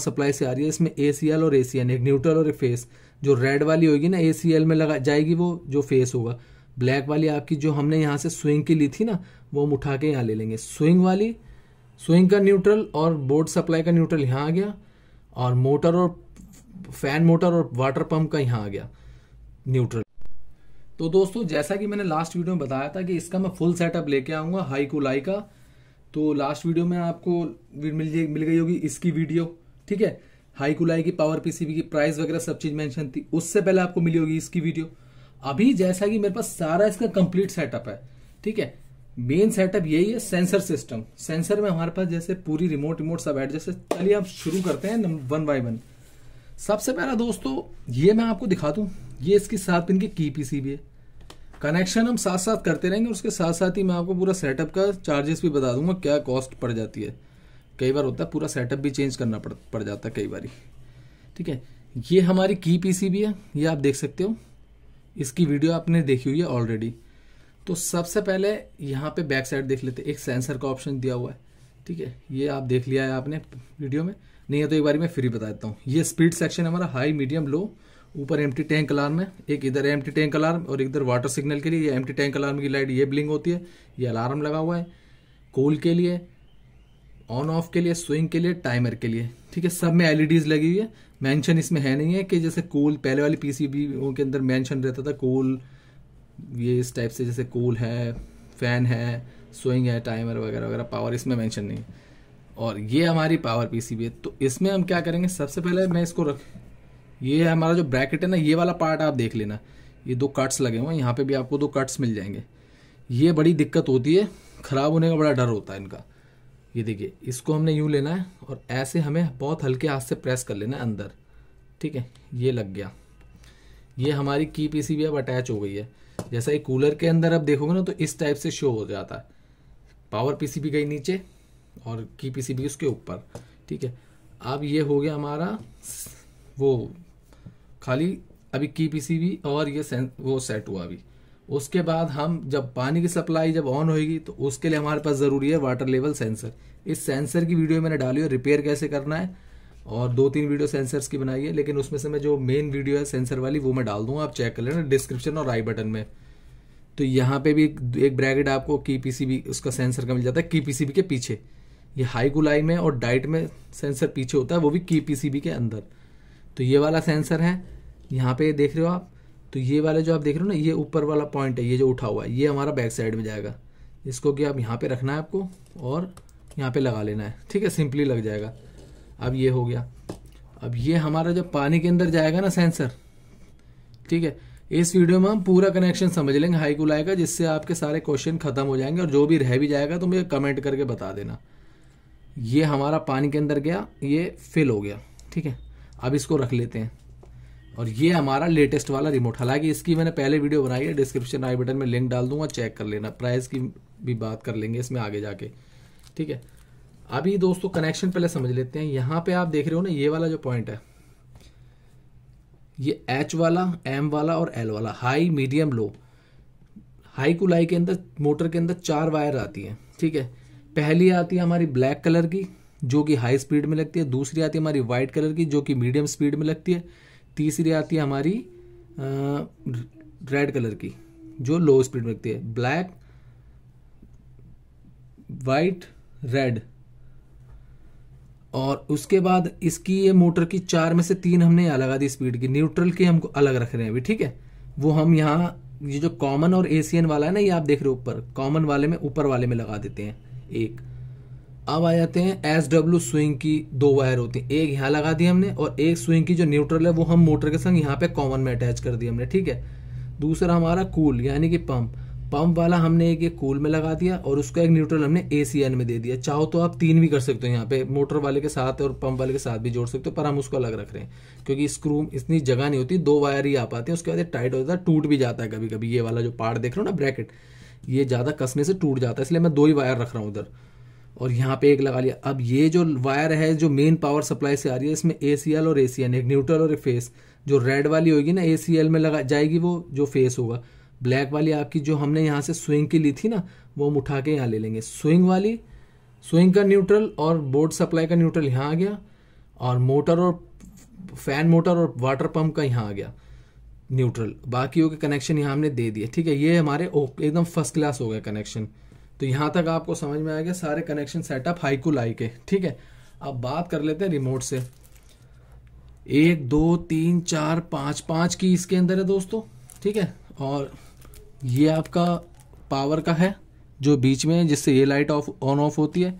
supply से आ रही है इसमें ए और ए एक न्यूट्रल और एक फेस जो रेड वाली होगी ना ए में लगा जाएगी वो जो फेस होगा ब्लैक वाली आपकी जो हमने यहाँ से स्विंग की ली थी ना वो हम उठा के यहाँ ले लेंगे स्विंग वाली स्विंग का न्यूट्रल और बोर्ड सप्लाई का न्यूट्रल यहाँ आ गया और मोटर और फैन मोटर और वाटर पंप का यहाँ आ गया न्यूट्रल तो दोस्तों जैसा कि मैंने लास्ट वीडियो में बताया था कि इसका मैं फुल सेटअप लेके आऊंगा हाई कुलाई का तो लास्ट वीडियो में आपको मिल गई होगी इसकी वीडियो ठीक है हाईकुलाई की पावर पीसीबी की प्राइस वगैरह सब चीज मेंशन थी उससे पहले आपको मिली होगी इसकी वीडियो अभी जैसा कि मेरे पास सारा इसका कंप्लीट सेटअप है ठीक है मेन सेटअप यही है सेंसर सिस्टम सेंसर में हमारे पास जैसे पूरी रिमोट रिमोट सब एड जैसे चलिए आप शुरू करते हैं वन बाय वन सबसे पहला दोस्तों ये मैं आपको दिखा दू ये इसकी सात पिन की की पीसीबी है कनेक्शन हम साथ साथ करते रहेंगे उसके साथ साथ ही मैं आपको पूरा सेटअप का चार्जेस भी बता दूंगा क्या कॉस्ट पड़ जाती है कई बार होता है पूरा सेटअप भी चेंज करना पड़ पड़ जाता है कई बार ठीक है ये हमारी की पीसीबी है ये आप देख सकते हो इसकी वीडियो आपने देखी हुई है ऑलरेडी तो सबसे पहले यहाँ पे बैक साइड देख लेते एक सेंसर का ऑप्शन दिया हुआ है ठीक है ये आप देख लिया है आपने वीडियो में नहीं है तो एक बार मैं फ्री बता देता हूँ ये स्पीड सेक्शन हमारा हाई मीडियम लो ऊपर एम टैंक अलार्म है एक इधर एम टैंक अलार्म और इधर वाटर सिग्नल के लिए एम टैंक अलार्म की लाइट ये ब्लिंग होती है ये अलार्म लगा हुआ है कोल के लिए ऑन ऑफ के लिए स्विंग के लिए टाइमर के लिए ठीक है सब में एलईडीज लगी हुई है मेंशन इसमें है नहीं है कि जैसे कोल पहले वाली पीसीबी के अंदर मेंशन रहता था कोल ये इस टाइप से जैसे कोल है फैन है स्विंग है टाइमर वगैरह वगैरह पावर इसमें मेंशन नहीं है और ये हमारी पावर पीसीबी है तो इसमें हम क्या करेंगे सबसे पहले मैं इसको रख ये हमारा जो ब्रैकेट है ना ये वाला पार्ट आप देख लेना ये दो कट्स लगे हुए हैं यहाँ पे भी आपको दो कट्स मिल जाएंगे ये बड़ी दिक्कत होती है ख़राब होने का बड़ा डर होता है इनका ये देखिए इसको हमने यूँ लेना है और ऐसे हमें बहुत हल्के हाथ से प्रेस कर लेना है अंदर ठीक है ये लग गया ये हमारी की पीसीबी अब अटैच हो गई है जैसा ये कूलर के अंदर अब देखोगे ना तो इस टाइप से शो हो जाता है पावर पीसीबी गई नीचे और की पीसीबी उसके ऊपर ठीक है अब ये हो गया हमारा वो खाली अभी की पीसीबी और ये वो सेट हुआ अभी उसके बाद हम जब पानी की सप्लाई जब ऑन होगी तो उसके लिए हमारे पास ज़रूरी है वाटर लेवल सेंसर इस सेंसर की वीडियो मैंने डाली है रिपेयर कैसे करना है और दो तीन वीडियो सेंसर्स की बनाई है लेकिन उसमें से मैं जो मेन वीडियो है सेंसर वाली वो मैं डाल दूंगा आप चेक कर लेना डिस्क्रिप्शन और आई बटन में तो यहाँ पे भी एक ब्रैकेट आपको की पीसीबी उसका सेंसर का मिल जाता है की पीसीबी के पीछे ये गुलाई में और डाइट में सेंसर पीछे होता है वो भी की पीसीबी के अंदर तो ये वाला सेंसर है यहाँ पे देख रहे हो आप तो ये वाले जो आप देख रहे हो ना ये ऊपर वाला पॉइंट है ये जो उठा हुआ है ये हमारा बैक साइड में जाएगा इसको कि आप यहाँ पे रखना है आपको और यहाँ पे लगा लेना है ठीक है सिंपली लग जाएगा अब ये हो गया अब ये हमारा जब पानी के अंदर जाएगा ना सेंसर ठीक है इस वीडियो में हम पूरा कनेक्शन समझ लेंगे हाई कुल का जिससे आपके सारे क्वेश्चन खत्म हो जाएंगे और जो भी रह भी जाएगा तो मुझे कमेंट करके बता देना ये हमारा पानी के अंदर गया ये फिल हो गया ठीक है अब इसको रख लेते हैं और ये हमारा लेटेस्ट वाला रिमोट हालांकि इसकी मैंने पहले वीडियो बनाई है डिस्क्रिप्शन आई बटन में लिंक डाल दूंगा चेक कर लेना प्राइस की भी बात कर लेंगे इसमें आगे जाके ठीक है अभी दोस्तों कनेक्शन पहले समझ लेते हैं यहां पे आप देख रहे हो ना ये वाला जो पॉइंट है ये एच वाला एम वाला और एल वाला हाई मीडियम लो हाई कुलाई के अंदर मोटर के अंदर चार वायर आती है ठीक है पहली आती है हमारी ब्लैक कलर की जो कि हाई स्पीड में लगती है दूसरी आती है हमारी व्हाइट कलर की जो कि मीडियम स्पीड में लगती है तीसरी आती है हमारी रेड कलर की जो लो स्पीड में लगती है ब्लैक वाइट रेड और उसके बाद इसकी ये मोटर की चार में से तीन हमने यहाँ लगा दी स्पीड की न्यूट्रल की हमको अलग रख रहे हैं अभी ठीक है वो हम यहाँ ये जो कॉमन और एसियन वाला है ना ये आप देख रहे हो ऊपर कॉमन वाले में ऊपर वाले में लगा देते हैं एक अब आ जाते हैं एस डब्ल्यू स्विंग की दो वायर होती है एक यहाँ लगा दी हमने और एक स्विंग की जो न्यूट्रल है वो हम मोटर के संग यहाँ पे कॉमन में अटैच कर दी हमने ठीक है दूसरा हमारा कूल यानी कि पंप पंप वाला हमने एक एक कूल में लगा दिया और उसका एक न्यूट्रल हमने ए सी एन में दे दिया चाहो तो आप तीन भी कर सकते हो यहाँ पे मोटर वाले के साथ और पंप वाले के साथ भी जोड़ सकते हो पर हम उसको अलग रख रहे हैं क्योंकि स्क्रू इतनी जगह नहीं होती दो वायर ही आ पाते हैं उसके बाद टाइट हो जाता है टूट भी जाता है कभी कभी ये वाला जो पार्ट देख रहे हो ना ब्रैकेट ये ज़्यादा कसने से टूट जाता है इसलिए मैं दो ही वायर रख रहा हूँ उधर और यहाँ पे एक लगा लिया अब ये जो वायर है जो मेन पावर सप्लाई से आ रही है इसमें ए और ए एक न्यूट्रल और एक फेस जो रेड वाली होगी ना ए में लगा जाएगी वो जो फेस होगा ब्लैक वाली आपकी जो हमने यहाँ से स्विंग की ली थी ना वो हम उठा के यहाँ ले लेंगे स्विंग वाली स्विंग का न्यूट्रल और बोर्ड सप्लाई का न्यूट्रल यहाँ आ गया और मोटर और फैन मोटर और वाटर पंप का यहाँ आ गया न्यूट्रल बाकियों के कनेक्शन यहाँ हमने दे दिए ठीक है ये हमारे एकदम फर्स्ट क्लास हो गए कनेक्शन तो यहाँ तक आपको समझ में आएगा सारे कनेक्शन सेटअप हाईकू लाई के ठीक है अब बात कर लेते हैं रिमोट से एक दो तीन चार पाँच पाँच की इसके अंदर है दोस्तों ठीक है और ये आपका पावर का है जो बीच में है जिससे ये लाइट ऑफ ऑन ऑफ होती है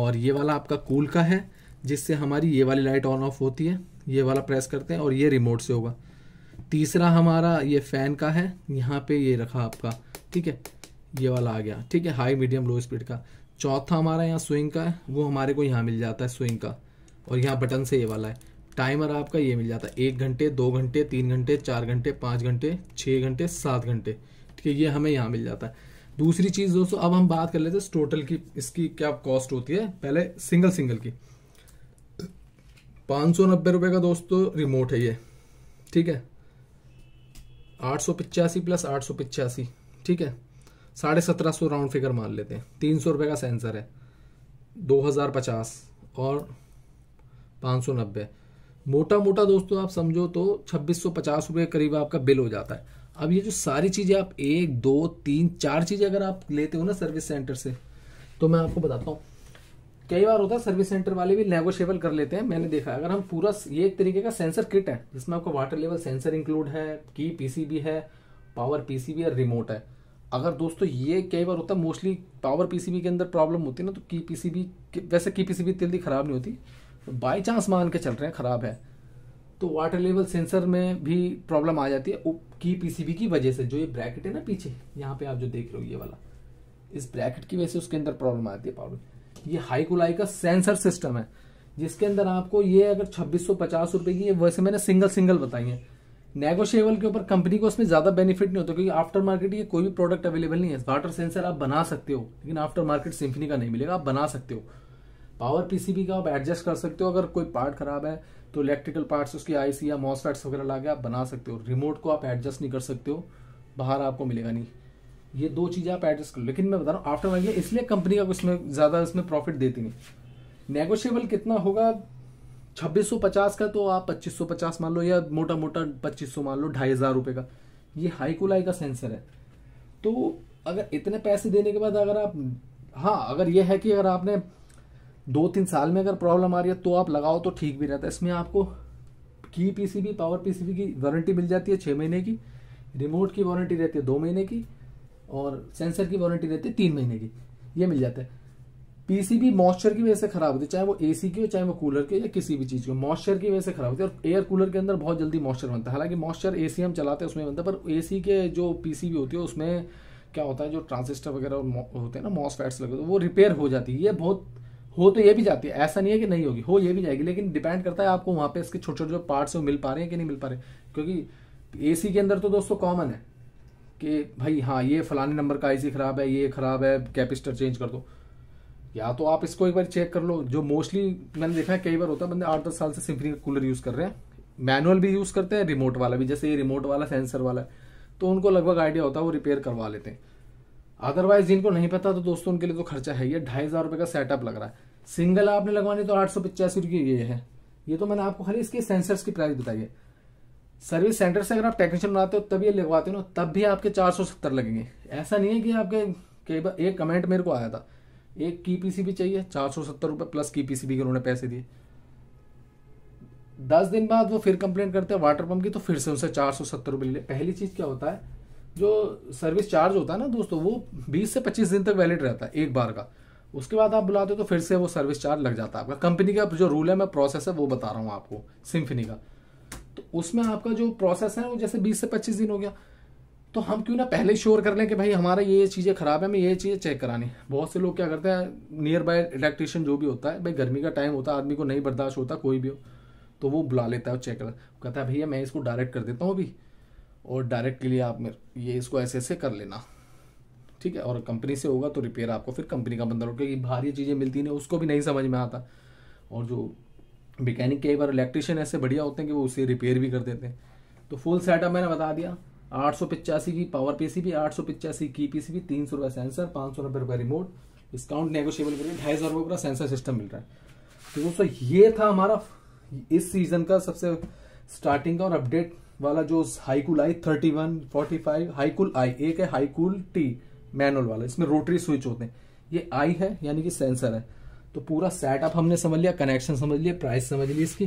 और ये वाला आपका कूल का है जिससे हमारी ये वाली लाइट ऑन ऑफ होती है ये वाला प्रेस करते हैं और ये रिमोट से होगा तीसरा हमारा ये फ़ैन का है यहाँ पे ये रखा आपका ठीक है ये वाला आ गया ठीक है हाई मीडियम लो स्पीड का चौथा हमारा यहाँ स्विंग का है वो हमारे को यहाँ मिल जाता है स्विंग का और यहाँ बटन से ये वाला है टाइमर आपका ये मिल जाता है एक घंटे दो घंटे तीन घंटे चार घंटे पाँच घंटे छः घंटे सात घंटे ठीक है ये हमें यहाँ मिल जाता है दूसरी चीज़ दोस्तों अब हम बात कर लेते हैं टोटल की इसकी क्या कॉस्ट होती है पहले सिंगल सिंगल की पाँच सौ नब्बे का दोस्तों रिमोट है ये ठीक है आठ सौ पिचासी प्लस आठ सौ पिचासी ठीक है साढ़े सत्रह सौ राउंड फिगर मान लेते हैं तीन सौ रुपये का सेंसर है दो हज़ार पचास और पाँच सौ नब्बे मोटा मोटा दोस्तों आप समझो तो छब्बीस सौ पचास रुपये के करीब आपका बिल हो जाता है अब ये जो सारी चीज़ें आप एक दो तीन चार चीज़ें अगर आप लेते हो ना सर्विस सेंटर से तो मैं आपको बताता हूँ कई बार होता है सर्विस सेंटर वाले भी नेगोशियबल कर लेते हैं मैंने देखा अगर हम पूरा ये एक तरीके का सेंसर किट है जिसमें आपका वाटर लेवल सेंसर इंक्लूड है की पीसीबी है पावर पीसीबी और रिमोट है अगर दोस्तों ये कई बार होता है मोस्टली पावर पीसीबी के अंदर प्रॉब्लम होती है ना तो की पीसीबी वैसे की पीसीबी जल्दी ख़राब नहीं होती तो बाई चांस मान के चल रहे हैं ख़राब है तो वाटर लेवल सेंसर में भी प्रॉब्लम आ जाती है की पीसीबी की वजह से जो ये ब्रैकेट है ना पीछे यहाँ पे आप जो देख रहे हो ये वाला इस ब्रैकेट की वजह से उसके अंदर प्रॉब्लम आती है पावर ये कुलाई का सेंसर सिस्टम है जिसके अंदर आपको ये अगर छब्बीस सौ पचास रुपए की वैसे मैंने सिंगल सिंगल बताई है नेगोशिएबल के ऊपर कंपनी को उसमें ज्यादा बेनिफिट नहीं होता क्योंकि आफ्टर मार्केट ये कोई भी प्रोडक्ट अवेलेबल नहीं है वाटर सेंसर आप बना सकते हो लेकिन आफ्टर मार्केट सिम्फनी का नहीं मिलेगा आप बना सकते हो पावर पीसीबी का आप एडजस्ट कर सकते हो अगर कोई पार्ट खराब है तो इलेक्ट्रिकल पार्ट्स उसकी आईसी या मॉसफेट्स वगैरह लागे आप बना सकते हो रिमोट को आप एडजस्ट नहीं कर सकते हो बाहर आपको मिलेगा नहीं ये दो चीज़ें आप एडजस्ट करो लेकिन मैं बता रहा हूँ आफ्टर मार्केट इसलिए कंपनी का कुछ ज़्यादा इसमें प्रॉफिट देती नहीं नेगोशिएबल कितना होगा 2650 का तो आप 2550 मान लो या मोटा मोटा 2500 मान लो ढाई हज़ार रुपये का ये हाईकुलाई का सेंसर है तो अगर इतने पैसे देने के बाद अगर आप हाँ अगर ये है कि अगर आपने दो तीन साल में अगर प्रॉब्लम आ रही है तो आप लगाओ तो ठीक भी रहता है इसमें आपको की पीसीबी पावर पीसीबी की वारंटी मिल जाती है छः महीने की रिमोट की वारंटी रहती है दो महीने की और सेंसर की वारंटी रहती है तीन महीने की ये मिल जाता है पीसीबी मॉइस्चर की वजह से खराब होती है चाहे वो एसी की हो चाहे वो कूलर की हो या किसी भी चीज की मॉइस्चर की वजह से खराब होती है और एयर कूलर के अंदर बहुत जल्दी मॉइस्चर बनता है हालांकि मॉइस्चर एसी हम चलाते हैं उसमें बनता है पर एसी के जो पीसीबी होती है उसमें क्या होता है जो ट्रांसिस्टर वगैरह होते हैं ना मॉसफेट्स लगे तो वो रिपेयर हो जाती है ये बहुत हो तो ये भी जाती है ऐसा नहीं है कि नहीं होगी हो ये भी जाएगी लेकिन डिपेंड करता है आपको वहाँ पे इसके छोटे छोटे जो पार्ट्स मिल पा रहे हैं कि नहीं मिल पा रहे क्योंकि एसी के अंदर तो दोस्तों कॉमन है कि भाई हाँ ये फलाने नंबर का आईसी खराब है ये खराब है कैपेसिटर चेंज कर दो या तो आप इसको एक बार चेक कर लो जो मोस्टली मैंने देखा है कई बार होता है बंदे आठ दस साल से सिम्फनी का कूलर यूज़ कर रहे हैं मैनुअल भी यूज़ करते हैं रिमोट वाला भी जैसे ये रिमोट वाला सेंसर वाला है तो उनको लगभग आइडिया होता है वो रिपेयर करवा लेते हैं अदरवाइज जिनको नहीं पता तो दोस्तों उनके लिए तो खर्चा है ये ढाई हज़ार रुपये का सेटअप लग रहा है सिंगल आपने लगवानी तो आठ सौ पचासी रुपये ये है ये तो मैंने आपको खाली इसके सेंसर्स की प्राइस बताई है सर्विस सेंटर से अगर आप टेक्नीशियन बनाते हो तब ये लगवाते हो ना तब भी आपके चार सौ सत्तर लगेंगे ऐसा नहीं है कि आपके कई बार एक कमेंट मेरे को आया था एक की पीसीबी चाहिए चार सौ सत्तर रुपये प्लस की पीसीबी के उन्होंने पैसे दिए दस दिन बाद वो फिर कंप्लेंट करते हैं वाटर पंप की तो फिर से उनसे चार सौ सत्तर रुपये लिए पहली चीज़ क्या होता है जो सर्विस चार्ज होता है ना दोस्तों वो बीस से पच्चीस दिन तक वैलिड रहता है एक बार का उसके बाद आप बुलाते हो तो फिर से वो सर्विस चार्ज लग जाता है आपका कंपनी का जो रूल है मैं प्रोसेस है वो बता रहा हूँ आपको सिम्फनी का तो उसमें आपका जो प्रोसेस है वो जैसे बीस से पच्चीस दिन हो गया तो हम क्यों ना पहले श्योर कर लें कि भाई हमारा ये ये चीज़ें ख़राब है हमें ये चीज़ें चेक करानी है बहुत से लोग क्या करते हैं नियर बाय इलेक्ट्रिशियन जो भी होता है भाई गर्मी का टाइम होता है आदमी को नहीं बर्दाश्त होता कोई भी हो तो वो बुला लेता है और चेक कर कहता है भैया मैं इसको डायरेक्ट कर देता हूँ अभी और डायरेक्ट के लिए आप मेरे ये इसको ऐसे ऐसे कर लेना ठीक है और कंपनी से होगा तो रिपेयर आपको फिर कंपनी का बंदा क्योंकि बाहर ये चीज़ें मिलती नहीं उसको भी नहीं समझ में आता और जो मैकेनिक कई बार इलेक्ट्रिशियन ऐसे बढ़िया होते हैं कि वो उसे रिपेयर भी कर देते हैं तो फुल सेटअप मैंने बता दिया आठ सौ पिचासी की पावर पीसीबी आठ सौ पिचासी की पीसीबी तीन सौ रुपया सेंसर पांच सौ नब्बे रुपये रिमोट डिस्काउंट नेगोशियबल करिए ढाई हजार रुपये का सेंसर सिस्टम मिल रहा है तो दोस्तों ये था हमारा इस सीजन का सबसे स्टार्टिंग का और अपडेट वाला जो hicool I thirty one forty five hicool I एक है हाईकूल टी मैनुअल वाला इसमें रोटरी स्विच होते हैं ये आई है यानी कि सेंसर है तो पूरा सेटअप हमने समझ लिया कनेक्शन समझ लिया प्राइस समझ ली इसकी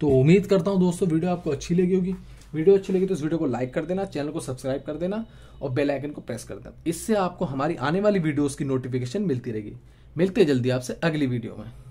तो उम्मीद करता हूँ दोस्तों वीडियो आपको अच्छी लगी होगी वीडियो अच्छी लगी तो इस वीडियो को लाइक कर देना चैनल को सब्सक्राइब कर देना और बेल आइकन को प्रेस कर देना इससे आपको हमारी आने वाली वीडियोस की नोटिफिकेशन मिलती रहेगी मिलते जल्दी आपसे अगली वीडियो में